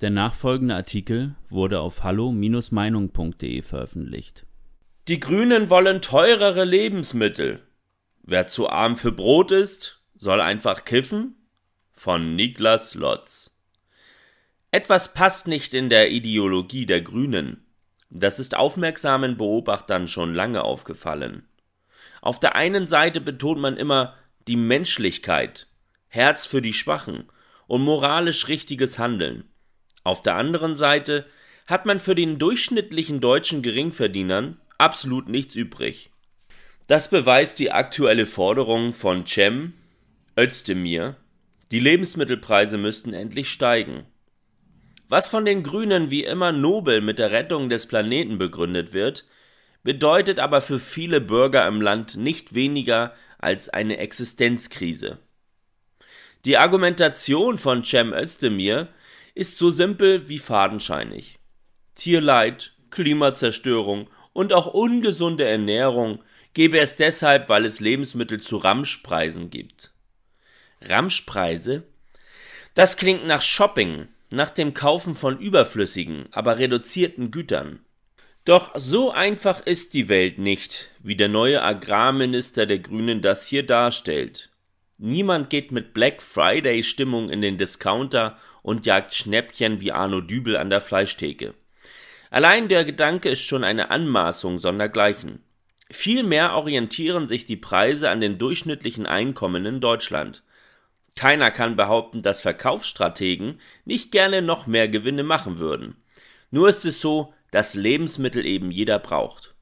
Der nachfolgende Artikel wurde auf hallo-meinung.de veröffentlicht. Die Grünen wollen teurere Lebensmittel. Wer zu arm für Brot ist, soll einfach kiffen? Von Niklas Lotz. Etwas passt nicht in der Ideologie der Grünen. Das ist aufmerksamen Beobachtern schon lange aufgefallen. Auf der einen Seite betont man immer die Menschlichkeit, Herz für die Schwachen und moralisch richtiges Handeln. Auf der anderen Seite hat man für den durchschnittlichen deutschen Geringverdienern absolut nichts übrig. Das beweist die aktuelle Forderung von Cem Özdemir, die Lebensmittelpreise müssten endlich steigen. Was von den Grünen wie immer nobel mit der Rettung des Planeten begründet wird, bedeutet aber für viele Bürger im Land nicht weniger als eine Existenzkrise. Die Argumentation von Cem Özdemir ist so simpel wie fadenscheinig. Tierleid, Klimazerstörung und auch ungesunde Ernährung gäbe es deshalb, weil es Lebensmittel zu Ramschpreisen gibt. Ramschpreise? Das klingt nach Shopping, nach dem Kaufen von überflüssigen, aber reduzierten Gütern. Doch so einfach ist die Welt nicht, wie der neue Agrarminister der Grünen das hier darstellt. Niemand geht mit Black Friday Stimmung in den Discounter und jagt Schnäppchen wie Arno Dübel an der Fleischtheke. Allein der Gedanke ist schon eine Anmaßung sondergleichen. Vielmehr orientieren sich die Preise an den durchschnittlichen Einkommen in Deutschland. Keiner kann behaupten, dass Verkaufsstrategen nicht gerne noch mehr Gewinne machen würden. Nur ist es so, dass Lebensmittel eben jeder braucht.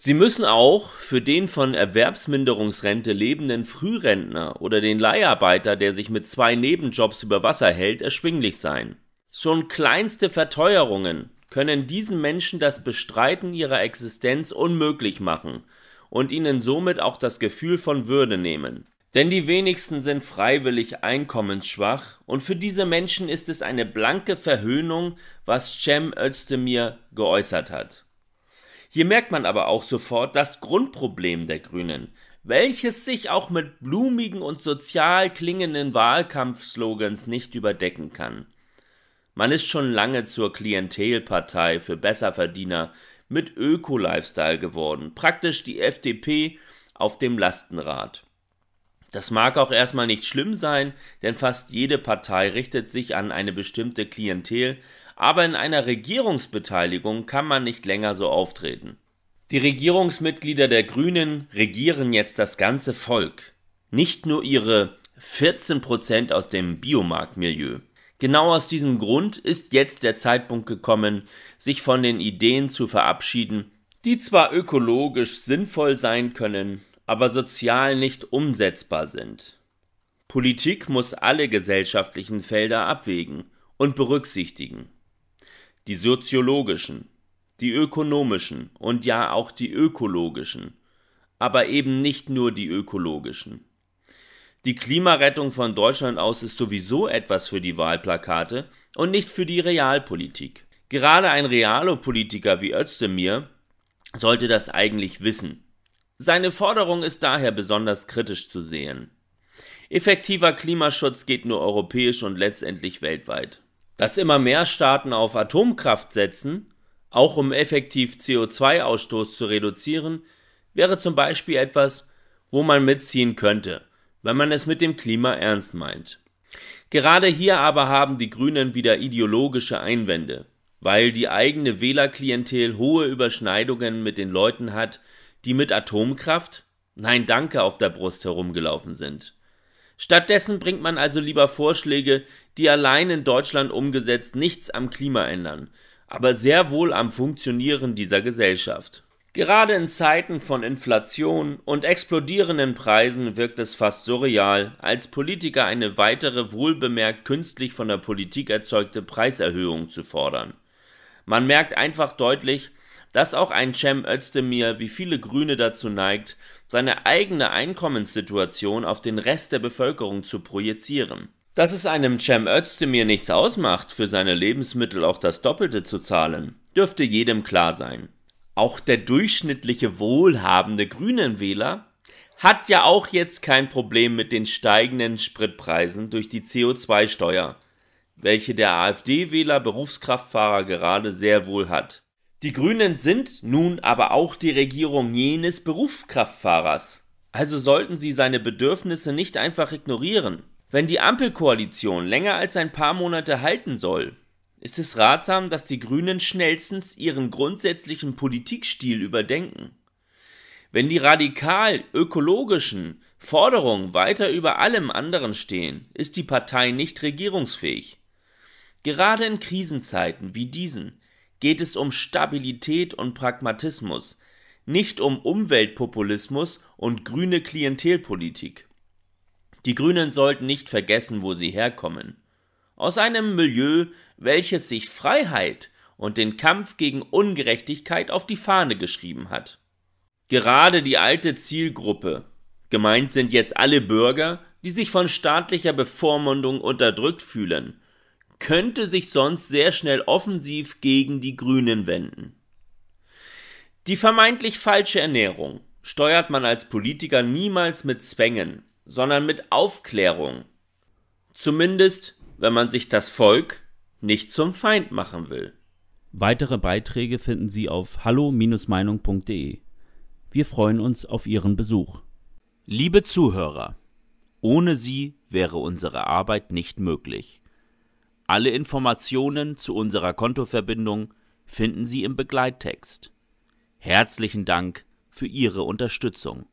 Sie müssen auch für den von Erwerbsminderungsrente lebenden Frührentner oder den Leiharbeiter, der sich mit zwei Nebenjobs über Wasser hält, erschwinglich sein. Schon kleinste Verteuerungen können diesen Menschen das Bestreiten ihrer Existenz unmöglich machen und ihnen somit auch das Gefühl von Würde nehmen. Denn die wenigsten sind freiwillig einkommensschwach und für diese Menschen ist es eine blanke Verhöhnung, was Cem Özdemir geäußert hat. Hier merkt man aber auch sofort das Grundproblem der Grünen, welches sich auch mit blumigen und sozial klingenden Wahlkampfslogans nicht überdecken kann. Man ist schon lange zur Klientelpartei für Besserverdiener mit Öko-Lifestyle geworden, praktisch die FDP auf dem Lastenrad. Das mag auch erstmal nicht schlimm sein, denn fast jede Partei richtet sich an eine bestimmte Klientel, aber in einer Regierungsbeteiligung kann man nicht länger so auftreten. Die Regierungsmitglieder der Grünen regieren jetzt das ganze Volk, nicht nur ihre 14% aus dem Biomarktmilieu. Genau aus diesem Grund ist jetzt der Zeitpunkt gekommen, sich von den Ideen zu verabschieden, die zwar ökologisch sinnvoll sein können, aber sozial nicht umsetzbar sind. Politik muss alle gesellschaftlichen Felder abwägen und berücksichtigen. Die soziologischen, die ökonomischen und ja auch die ökologischen, aber eben nicht nur die ökologischen. Die Klimarettung von Deutschland aus ist sowieso etwas für die Wahlplakate und nicht für die Realpolitik. Gerade ein Realo-Politiker wie Özdemir sollte das eigentlich wissen. Seine Forderung ist daher besonders kritisch zu sehen. Effektiver Klimaschutz geht nur europäisch und letztendlich weltweit. Dass immer mehr Staaten auf Atomkraft setzen, auch um effektiv CO2-Ausstoß zu reduzieren, wäre zum Beispiel etwas, wo man mitziehen könnte, wenn man es mit dem Klima ernst meint. Gerade hier aber haben die Grünen wieder ideologische Einwände, weil die eigene Wählerklientel hohe Überschneidungen mit den Leuten hat, die mit Atomkraft Nein danke auf der Brust herumgelaufen sind. Stattdessen bringt man also lieber Vorschläge, die allein in Deutschland umgesetzt nichts am Klima ändern, aber sehr wohl am Funktionieren dieser Gesellschaft. Gerade in Zeiten von Inflation und explodierenden Preisen wirkt es fast surreal, als Politiker eine weitere wohlbemerkt künstlich von der Politik erzeugte Preiserhöhung zu fordern. Man merkt einfach deutlich, dass auch ein Cem Özdemir wie viele Grüne dazu neigt, seine eigene Einkommenssituation auf den Rest der Bevölkerung zu projizieren. Dass es einem Cem Özdemir nichts ausmacht, für seine Lebensmittel auch das Doppelte zu zahlen, dürfte jedem klar sein. Auch der durchschnittliche wohlhabende Grünenwähler hat ja auch jetzt kein Problem mit den steigenden Spritpreisen durch die CO2-Steuer, welche der AfD-Wähler Berufskraftfahrer gerade sehr wohl hat. Die Grünen sind nun aber auch die Regierung jenes Berufskraftfahrers. Also sollten sie seine Bedürfnisse nicht einfach ignorieren. Wenn die Ampelkoalition länger als ein paar Monate halten soll, ist es ratsam, dass die Grünen schnellstens ihren grundsätzlichen Politikstil überdenken. Wenn die radikal ökologischen Forderungen weiter über allem anderen stehen, ist die Partei nicht regierungsfähig. Gerade in Krisenzeiten wie diesen geht es um Stabilität und Pragmatismus, nicht um Umweltpopulismus und grüne Klientelpolitik. Die Grünen sollten nicht vergessen, wo sie herkommen. Aus einem Milieu, welches sich Freiheit und den Kampf gegen Ungerechtigkeit auf die Fahne geschrieben hat. Gerade die alte Zielgruppe, gemeint sind jetzt alle Bürger, die sich von staatlicher Bevormundung unterdrückt fühlen, könnte sich sonst sehr schnell offensiv gegen die Grünen wenden. Die vermeintlich falsche Ernährung steuert man als Politiker niemals mit Zwängen, sondern mit Aufklärung. Zumindest, wenn man sich das Volk nicht zum Feind machen will. Weitere Beiträge finden Sie auf hallo-meinung.de. Wir freuen uns auf Ihren Besuch. Liebe Zuhörer, ohne Sie wäre unsere Arbeit nicht möglich. Alle Informationen zu unserer Kontoverbindung finden Sie im Begleittext. Herzlichen Dank für Ihre Unterstützung.